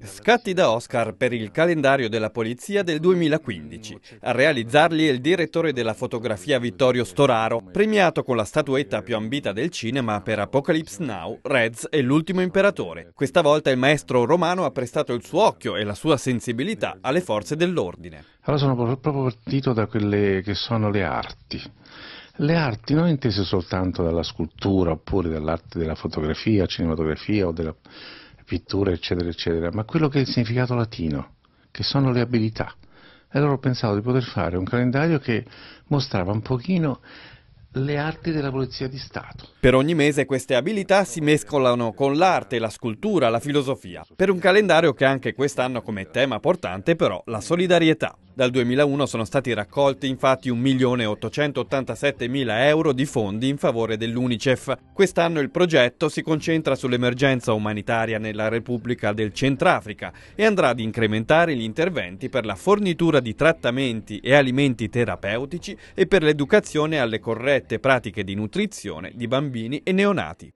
Scatti da Oscar per il calendario della polizia del 2015. A realizzarli è il direttore della fotografia Vittorio Storaro, premiato con la statuetta più ambita del cinema per Apocalypse Now, Reds e L'ultimo imperatore. Questa volta il maestro romano ha prestato il suo occhio e la sua sensibilità alle forze dell'ordine. Allora sono proprio partito da quelle che sono le arti. Le arti non intese soltanto dalla scultura oppure dall'arte della fotografia, cinematografia o della pittura, eccetera, eccetera, ma quello che è il significato latino, che sono le abilità. E allora ho pensato di poter fare un calendario che mostrava un pochino le arti della Polizia di Stato. Per ogni mese queste abilità si mescolano con l'arte, la scultura, la filosofia, per un calendario che anche quest'anno come tema portante però la solidarietà. Dal 2001 sono stati raccolti infatti 1.887.000 euro di fondi in favore dell'UNICEF. Quest'anno il progetto si concentra sull'emergenza umanitaria nella Repubblica del Centrafrica e andrà ad incrementare gli interventi per la fornitura di trattamenti e alimenti terapeutici e per l'educazione alle corrette pratiche di nutrizione di bambini e neonati.